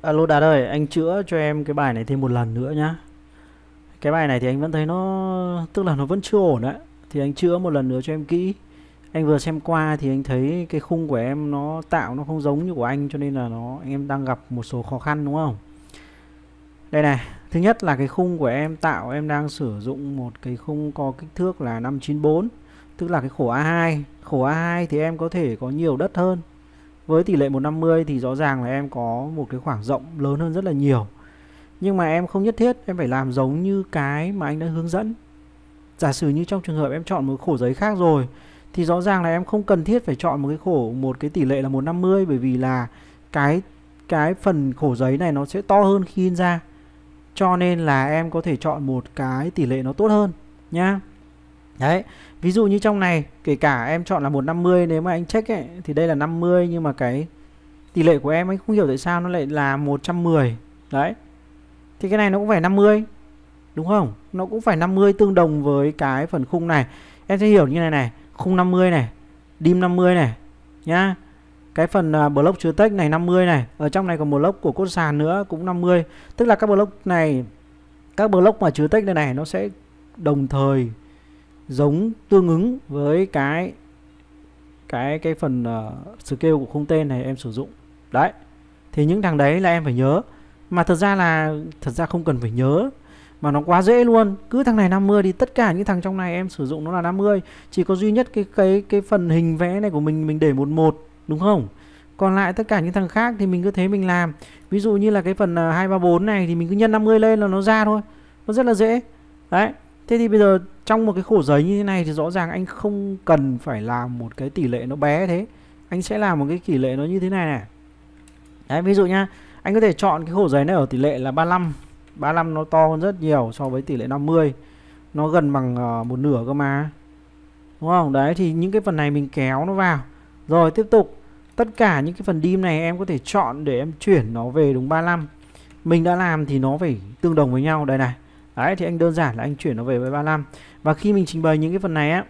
Alo Đạt ơi, anh chữa cho em cái bài này thêm một lần nữa nhá. Cái bài này thì anh vẫn thấy nó tức là nó vẫn chưa ổn đấy. Thì anh chữa một lần nữa cho em kỹ. Anh vừa xem qua thì anh thấy cái khung của em nó tạo nó không giống như của anh cho nên là nó em đang gặp một số khó khăn đúng không? Đây này, thứ nhất là cái khung của em tạo em đang sử dụng một cái khung có kích thước là 594, tức là cái khổ A2. Khổ A2 thì em có thể có nhiều đất hơn với tỷ lệ 150 thì rõ ràng là em có một cái khoảng rộng lớn hơn rất là nhiều nhưng mà em không nhất thiết em phải làm giống như cái mà anh đã hướng dẫn giả sử như trong trường hợp em chọn một khổ giấy khác rồi thì rõ ràng là em không cần thiết phải chọn một cái khổ một cái tỷ lệ là 150 bởi vì là cái cái phần khổ giấy này nó sẽ to hơn khi in ra cho nên là em có thể chọn một cái tỷ lệ nó tốt hơn nhá Đấy, ví dụ như trong này kể cả em chọn là 150 nếu mà anh check ấy thì đây là 50 nhưng mà cái tỷ lệ của em anh không hiểu tại sao nó lại là 110. Đấy. Thì cái này nó cũng phải 50. Đúng không? Nó cũng phải 50 tương đồng với cái phần khung này. Em sẽ hiểu như này này, khung 50 này, dim 50 này nhá. Cái phần à, block chứa text này 50 này, ở trong này còn một block của cốt sàn nữa cũng 50. Tức là các block này các block mà chứa text này này nó sẽ đồng thời giống tương ứng với cái cái cái phần uh, scale của khung tên này em sử dụng đấy thì những thằng đấy là em phải nhớ mà thật ra là thật ra không cần phải nhớ mà nó quá dễ luôn cứ thằng này 50 thì tất cả những thằng trong này em sử dụng nó là 50 chỉ có duy nhất cái cái cái phần hình vẽ này của mình mình để một một đúng không còn lại tất cả những thằng khác thì mình cứ thế mình làm ví dụ như là cái phần 234 ờ, này thì mình cứ nhân 50 lên là nó ra thôi nó rất là dễ đấy Thế thì bây giờ trong một cái khổ giấy như thế này thì rõ ràng anh không cần phải làm một cái tỷ lệ nó bé thế. Anh sẽ làm một cái tỷ lệ nó như thế này này. Đấy, ví dụ nhá anh có thể chọn cái khổ giấy này ở tỷ lệ là 35. 35 nó to hơn rất nhiều so với tỷ lệ 50. Nó gần bằng uh, một nửa cơ mà. Đúng không? Đấy thì những cái phần này mình kéo nó vào. Rồi tiếp tục. Tất cả những cái phần dim này em có thể chọn để em chuyển nó về đúng 35. Mình đã làm thì nó phải tương đồng với nhau đây này Đấy thì anh đơn giản là anh chuyển nó về với 35 Và khi mình trình bày những cái phần này á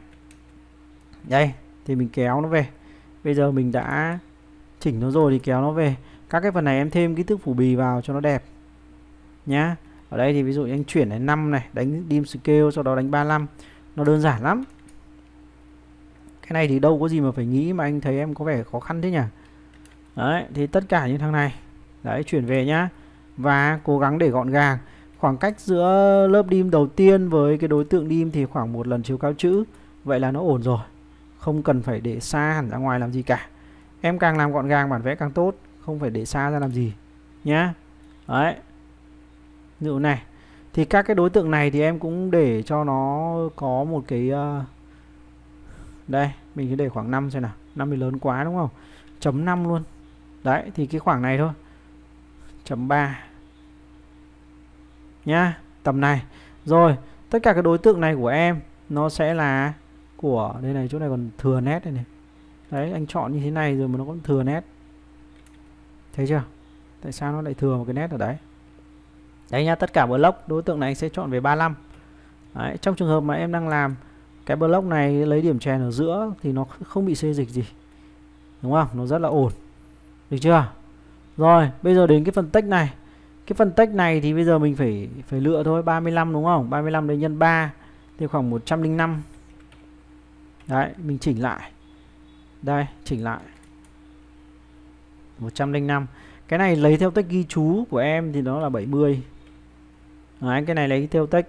Đây thì mình kéo nó về Bây giờ mình đã chỉnh nó rồi thì kéo nó về Các cái phần này em thêm cái thước phủ bì vào cho nó đẹp Nhá Ở đây thì ví dụ anh chuyển đến 5 này Đánh dim scale sau đó đánh 35 Nó đơn giản lắm Cái này thì đâu có gì mà phải nghĩ mà anh thấy em có vẻ khó khăn thế nhỉ Đấy thì tất cả những thằng này Đấy chuyển về nhá Và cố gắng để gọn gàng Khoảng cách giữa lớp dim đầu tiên với cái đối tượng dim thì khoảng một lần chiều cao chữ. Vậy là nó ổn rồi. Không cần phải để xa hẳn ra ngoài làm gì cả. Em càng làm gọn gàng bản vẽ càng tốt, không phải để xa ra làm gì nhá. Đấy. Dụ này thì các cái đối tượng này thì em cũng để cho nó có một cái uh, đây, mình cứ để khoảng 5 xem nào. 5 thì lớn quá đúng không? Chấm 5 luôn. Đấy thì cái khoảng này thôi. Chấm 3 nhá tầm này rồi tất cả các đối tượng này của em nó sẽ là của đây này chỗ này còn thừa nét đây này đấy anh chọn như thế này rồi mà nó cũng thừa nét thấy chưa tại sao nó lại thừa một cái nét ở đấy đấy nha tất cả block đối tượng này anh sẽ chọn về 35 đấy, trong trường hợp mà em đang làm cái block này lấy điểm chèn ở giữa thì nó không bị xê dịch gì đúng không nó rất là ổn được chưa rồi bây giờ đến cái phần tách này cái phân tích này thì bây giờ mình phải phải lựa thôi 35 đúng không 35 đấy nhân 3 thì khoảng 105 đấy mình chỉnh lại đây chỉnh lại 105 cái này lấy theo tách ghi chú của em thì nó là 70 đấy, cái này lấy theo tách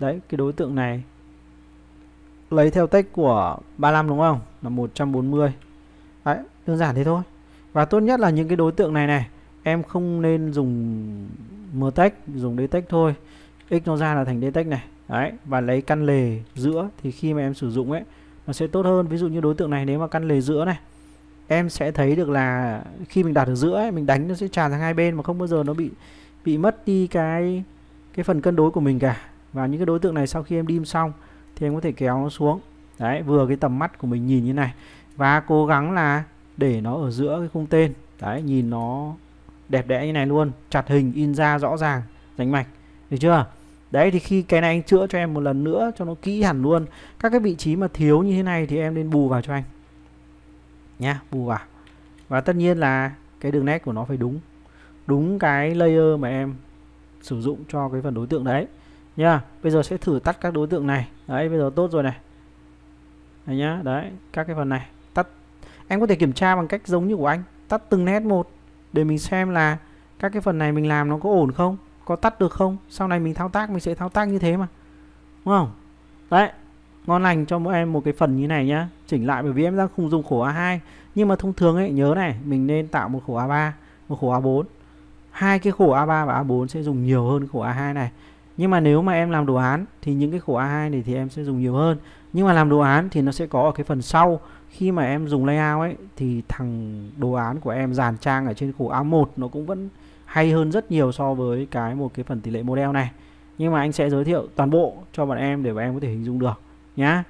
đấy cái đối tượng này lấy theo tách của 35 đúng không là 140 đấy đơn giản thế thôi và tốt nhất là những cái đối tượng này này em không nên dùng mtech dùng detect thôi x nó ra là thành detect này đấy và lấy căn lề giữa thì khi mà em sử dụng ấy nó sẽ tốt hơn ví dụ như đối tượng này nếu mà căn lề giữa này em sẽ thấy được là khi mình đặt ở giữa ấy, mình đánh nó sẽ tràn sang hai bên mà không bao giờ nó bị bị mất đi cái cái phần cân đối của mình cả và những cái đối tượng này sau khi em đim xong thì em có thể kéo nó xuống đấy vừa cái tầm mắt của mình nhìn như này và cố gắng là để nó ở giữa cái khung tên đấy nhìn nó đẹp đẽ như này luôn chặt hình in ra rõ ràng rành mạch được chưa đấy thì khi cái này anh chữa cho em một lần nữa cho nó kỹ hẳn luôn các cái vị trí mà thiếu như thế này thì em nên bù vào cho anh nhá bù vào và tất nhiên là cái đường nét của nó phải đúng đúng cái layer mà em sử dụng cho cái phần đối tượng đấy nhá bây giờ sẽ thử tắt các đối tượng này đấy bây giờ tốt rồi này đấy nhá đấy các cái phần này tắt em có thể kiểm tra bằng cách giống như của anh tắt từng nét một để mình xem là các cái phần này mình làm nó có ổn không có tắt được không sau này mình thao tác mình sẽ thao tác như thế mà đúng không đấy ngon lành cho mỗi em một cái phần như này nhá chỉnh lại bởi vì em đang không dùng khổ A2 nhưng mà thông thường ấy nhớ này mình nên tạo một khổ A3 một khổ A4 hai cái khổ A3 và A4 sẽ dùng nhiều hơn khổ A2 này nhưng mà nếu mà em làm đồ án thì những cái khổ A2 này thì em sẽ dùng nhiều hơn nhưng mà làm đồ án thì nó sẽ có ở cái phần sau khi mà em dùng layout ấy thì thằng đồ án của em dàn trang ở trên khổ A1 nó cũng vẫn hay hơn rất nhiều so với cái một cái phần tỷ lệ model này nhưng mà anh sẽ giới thiệu toàn bộ cho bọn em để bọn em có thể hình dung được nhá